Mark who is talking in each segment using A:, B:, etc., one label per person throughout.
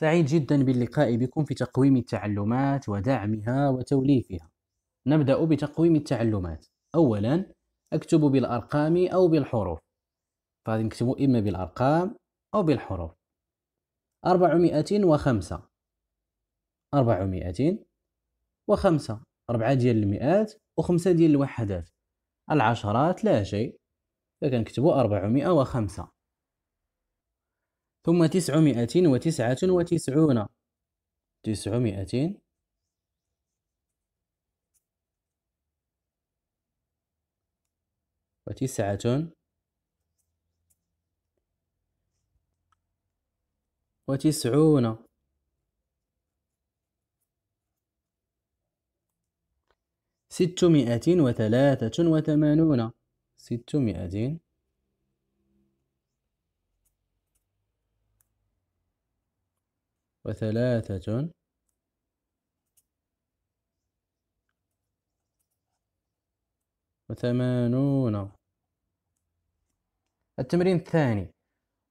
A: سعيد جدا باللقاء بكم في تقويم التعلمات ودعمها وتوليفها نبدأ بتقويم التعلمات أولا أكتب بالأرقام أو بالحروف فهذه نكتب إما بالأرقام أو بالحروف أربعمائة وخمسة أربعمائة وخمسة أربعة ديال المئات وخمسة ديال الوحدات العشرات لا شيء فكنكتبو أربعمائة وخمسة ثم تسعمائة وتسعة وتسعون تسعمائة وتسعة وتسعون ستمائة وثلاثة وثمانون ستمائة وثلاثة وثمانون التمرين الثاني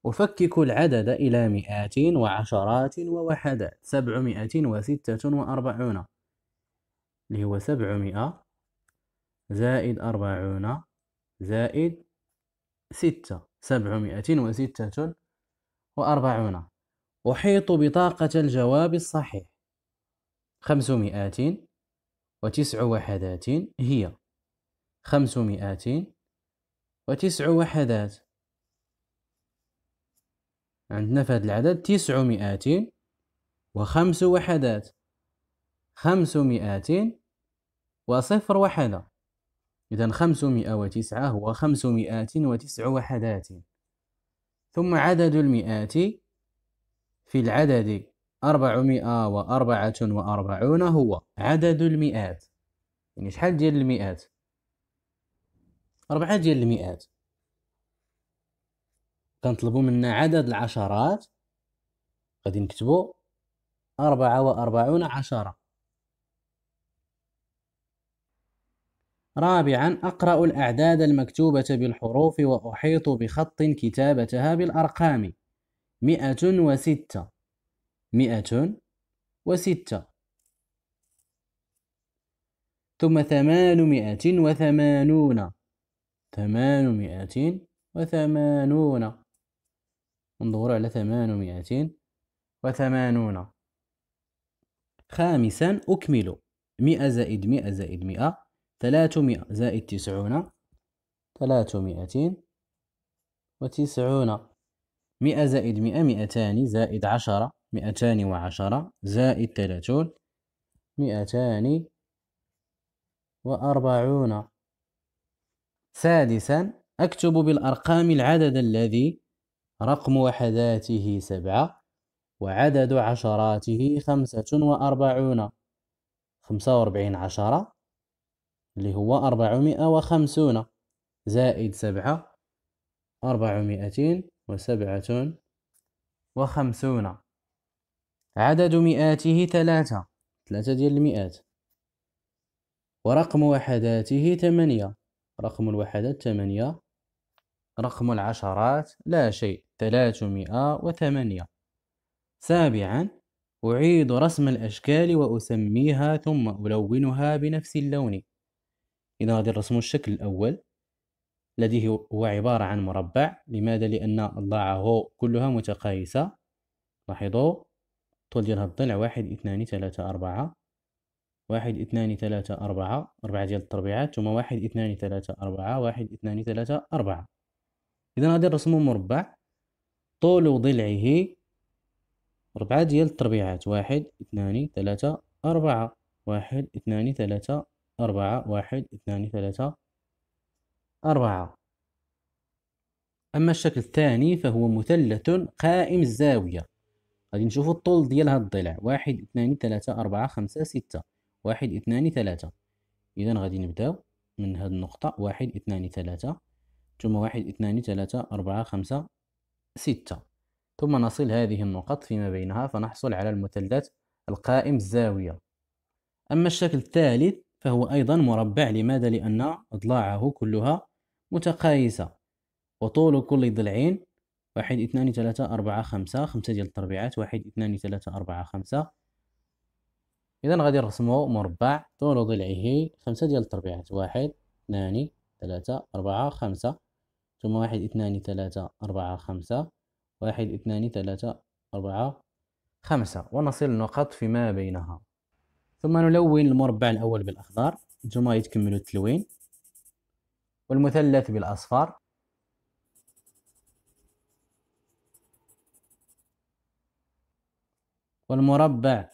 A: أفكك العدد إلى مئات وعشرات ووحدات سبعمائة وستة وأربعون اللي هو سبعمائة زائد أربعون زائد ستة سبعمائة وستة وأربعون أحيط بطاقة الجواب الصحيح خمسمائة وتسع وحدات هي خمسمائة وتسع وحدات عندنا في هذا العدد تسعمائة وخمس وحدات خمسمائة وصفر وحدة إذا خمسمائة وتسعة هو خمسمائة وتسع وحدات ثم عدد المئات في العدد 444 هو عدد المئات يعني شحال ديال المئات أربعة ديال المئات كنطلبوا منا عدد العشرات غادي نكتبوا أربعة وأربعون عشرة رابعا أقرأ الأعداد المكتوبة بالحروف وأحيط بخط كتابتها بالأرقام مئة وستة مئة وستة ثم ثمانمائة وثمانون ثمانمائة وثمانون انظروا على ثمانمائة وثمانون خامسا أكمل مئة زائد مئة زائد مئة ثلاثمائة زائد تسعون ثلاثمائة وتسعون مئة زائد مئة مئتان زائد عشرة مئتان وعشرة زائد ثلاثون مئتان وأربعون سادسا أكتب بالأرقام العدد الذي رقم وحداته سبعة وعدد عشراته خمسة وأربعون خمسة وأربعين عشرة اللي هو أربعمائة وخمسون زائد سبعة أربعمائتين وسبعة وخمسون عدد مئاته ثلاثة ثلاثة ديال المئات ورقم وحداته ثمانية رقم الوحدات ثمانية رقم العشرات لا شيء ثلاثمائة وثمانية سابعا أعيد رسم الأشكال وأسميها ثم ألونها بنفس اللون إذا غادي نرسم الشكل الأول الذي هو عبارة عن مربع لماذا لأن أضلاعه كلها متقايسة لاحظوا طول ديال هاد الضلع واحد اثنان ثلاثة أربعة واحد اثنان ثلاثة أربعة أربعة ديال التربيعات ثم واحد اثنان ثلاثة أربعة واحد اثنان ثلاثة أربعة إذا غادي نرسمو مربع طول ضلعه أربعة ديال التربيعات واحد اثنان ثلاثة أربعة واحد اثنان ثلاثة أربعة واحد اثنان ثلاثة أربعة أما الشكل الثاني فهو مثلث قائم الزاوية غادي نشوفو الطول ديال هاد الضلع واحد اثنان ثلاثة أربعة خمسة ستة واحد اثنان ثلاثة إذا غادي نبداو من هاد النقطة واحد اثنان ثلاثة ثم واحد اثنان ثلاثة أربعة خمسة ستة ثم نصل هذه النقط فيما بينها فنحصل على المثلث القائم الزاوية أما الشكل الثالث فهو أيضا مربع لماذا؟ لأن أضلاعه كلها متقايسة وطول كل ضلعين واحد اثنان ثلاثة أربعة خمسة خمسة ديال التربيعات واحد اثنان ثلاثة أربعة خمسة إذا غادي نرسمو مربع طول ضلعه خمسة ديال التربيعات واحد اثنان ثلاثة أربعة خمسة ثم واحد اثنان ثلاثة أربعة خمسة واحد اثنان ثلاثة أربعة خمسة ونصل النقط فيما بينها ثم نلون المربع الأول بالأخضر ثم يتكمل التلوين والمثلث بالأصفر والمربع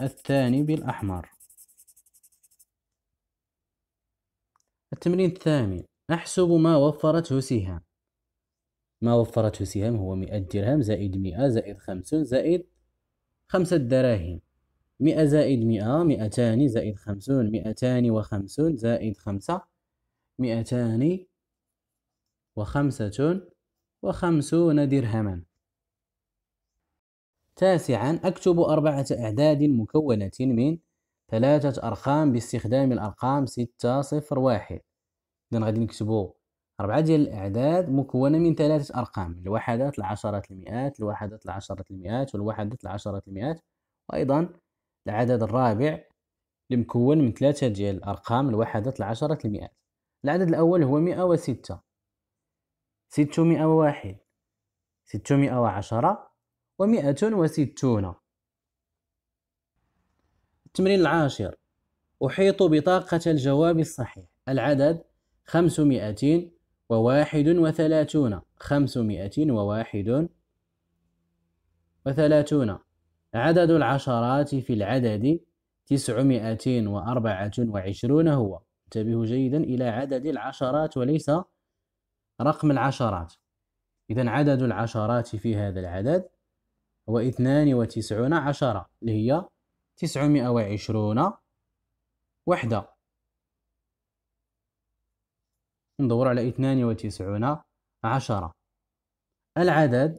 A: الثاني بالأحمر التمرين الثامن أحسب ما وفرته سهام ما وفرته سهام هو مئة درهم زائد مئة زائد خمسون زائد خمسة دراهم مئة زائد مئة مئتان زائد خمسون مئتان وخمسون زائد خمسة مئتان وخمسة وخمسون درهما تاسعا أكتب أربعة أعداد مكونة من ثلاثة أرقام باستخدام الأرقام ستة صفر واحد إذا غادي نكتبو أربعة ديال الأعداد مكونة من ثلاثة أرقام الوحدات العشرات المئات الوحدات العشرات المئات والوحدات العشرات المئات وأيضا العدد الرابع المكون من ثلاثة ديال الأرقام الوحدات العشرة المئات العدد الأول هو مئة وستة ستمائة وواحد ستمائة وعشرة ومئة وستون التمرين العاشر أحيط بطاقة الجواب الصحيح العدد خمسمائتين وواحد وثلاثون خمسمائة وواحد وثلاثون عدد العشرات في العدد تسعمائة وأربعة وعشرون هو انتبهوا جيدا إلى عدد العشرات وليس رقم العشرات إذا عدد العشرات في هذا العدد هو اثنان وتسعون عشرة اللي هي تسعمائة وعشرون وحدة ندور على اثنان وتسعون عشرة العدد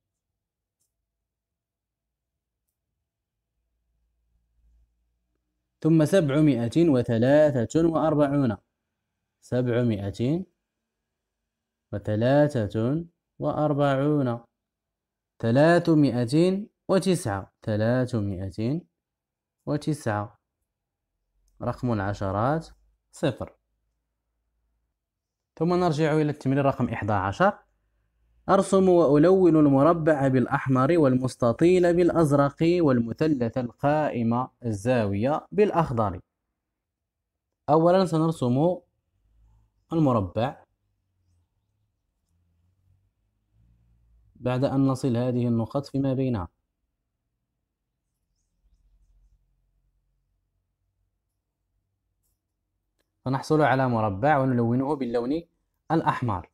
A: ثم سبعمائة وثلاثة وأربعون سبعمائة وثلاثة وأربعون ثلاثمائة وتسعة ثلاثمائة وتسعة رقم العشرات صفر ثم نرجع إلى التمرين رقم إحدى عشر أرسم وألون المربع بالأحمر والمستطيل بالأزرق والمثلث القائمة الزاوية بالأخضر أولا سنرسم المربع بعد أن نصل هذه النقط فيما بينها فنحصل على مربع ونلونه باللون الأحمر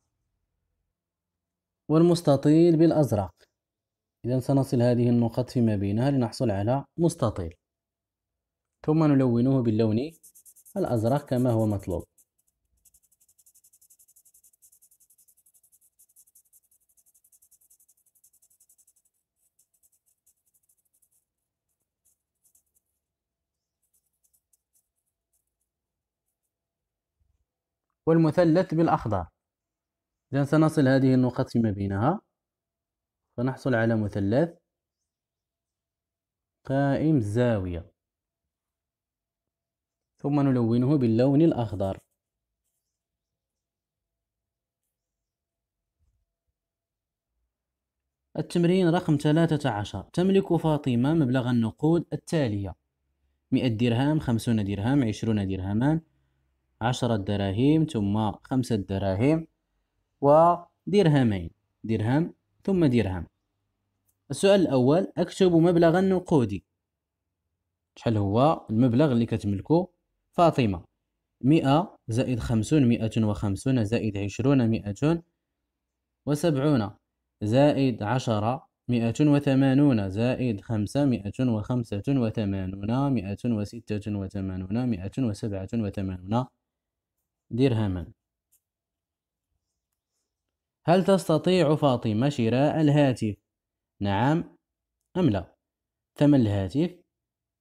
A: والمستطيل بالأزرق إذا سنصل هذه النقط فيما بينها لنحصل على مستطيل ثم نلونه باللون الأزرق كما هو مطلوب والمثلث بالأخضر إذا سنصل هذه النقط فيما بينها فنحصل على مثلث قائم الزاوية ثم نلونه باللون الأخضر التمرين رقم 13 تملك فاطمة مبلغ النقود التالية 100 درهم 50 درهم 20 درهمان 10 دراهم ثم 5 دراهم ودرهمين درهم ثم درهم السؤال الأول أكتب مبلغ نقودي شحال هو المبلغ اللي كتملكو فاطمة مئة زائد خمسون مئة وخمسون زائد عشرون مئة وسبعون زائد عشرة مئة وثمانون زائد خمسة مئة وخمسة وثمانون مئة وستة وثمانون مئة وسبعة وثمانون درهما هل تستطيع فاطمة شراء الهاتف؟ نعم أم لا؟ ثمن الهاتف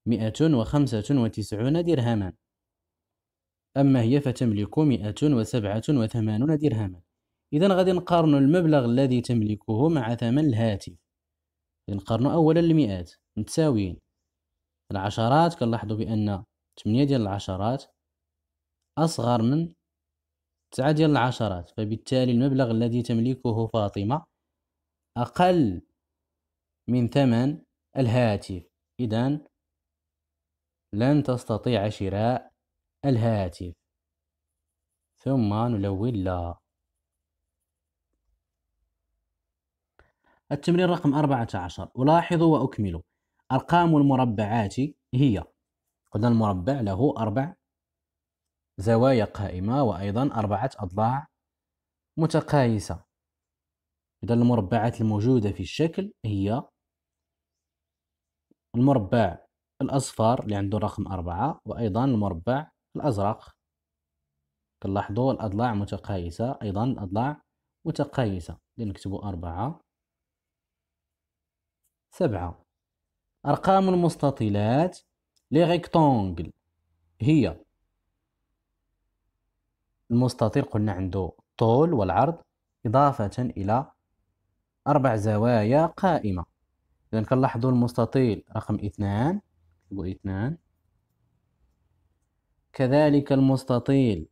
A: مئة وخمسة وتسعون درهما أما هي فتملك مئة وسبعة وثمانون درهما إذا غادي نقارن المبلغ الذي تملكه مع ثمن الهاتف نقارن أولا المئات متساويين العشرات كنلاحظوا بأن 8 ديال العشرات أصغر من تسعة ديال العشرات فبالتالي المبلغ الذي تملكه فاطمة أقل من ثمن الهاتف إذا لن تستطيع شراء الهاتف ثم نلون لا التمرين رقم 14 ألاحظ وأكمل أرقام المربعات هي قلنا المربع له أربع زوايا قائمة وأيضا أربعة أضلاع متقايسة إذا المربعات الموجودة في الشكل هي المربع الأصفر اللي عنده رقم أربعة وأيضا المربع الأزرق كنلاحظوا الأضلاع متقايسة أيضا الأضلاع متقايسة لنكتبوا أربعة سبعة أرقام المستطيلات لي ريكتونغل هي المستطيل قلنا عنده طول والعرض إضافة إلى أربع زوايا قائمة إذا كنلاحظوا المستطيل رقم اثنان نكتبو اثنان كذلك المستطيل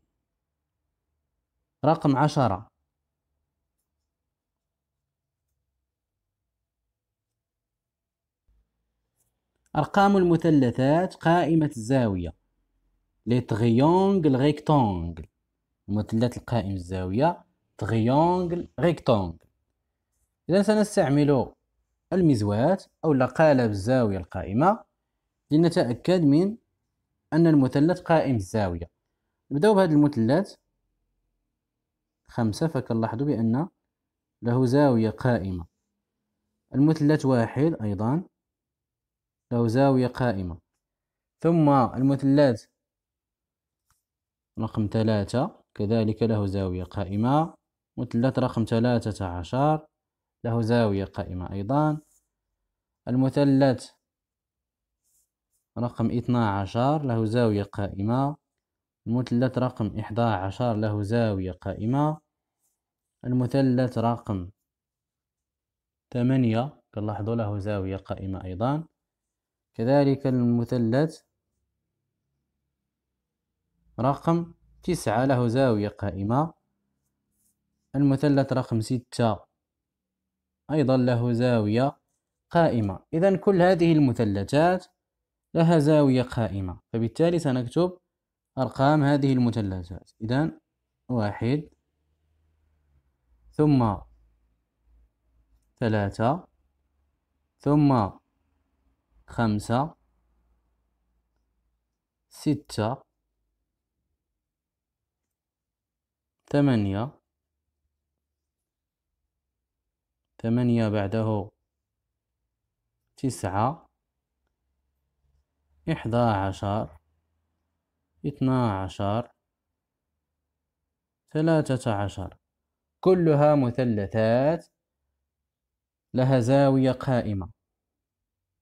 A: رقم عشرة أرقام المثلثات قائمة الزاوية لي تريونغل ريكتونغل مثلث القائم الزاوية تريونغل ريكتونجل إذا سنستعمل المزوات أو قالب الزاوية القائمة لنتأكد من أن المثلث قائم الزاوية نبداو بهذا المثلث خمسة فكنلاحظوا بأن له زاوية قائمة المثلث واحد أيضا له زاوية قائمة ثم المثلث رقم ثلاثة كذلك له زاوية قائمة مثلث رقم ثلاثة عشر له زاوية قائمة أيضا المثلث رقم اثنا عشر له زاوية قائمة المثلث رقم إحدى عشر له زاوية قائمة المثلث رقم ثمانية كنلاحظوا له زاوية قائمة أيضا كذلك المثلث رقم تسعة له زاوية قائمة المثلث رقم ستة أيضا له زاوية قائمة إذا كل هذه المثلثات لها زاوية قائمة فبالتالي سنكتب أرقام هذه المثلثات إذا واحد ثم ثلاثة ثم خمسة ستة ثمانية ثمانية بعده تسعة إحدى عشر اثنا عشر ثلاثة عشر كلها مثلثات لها زاوية قائمة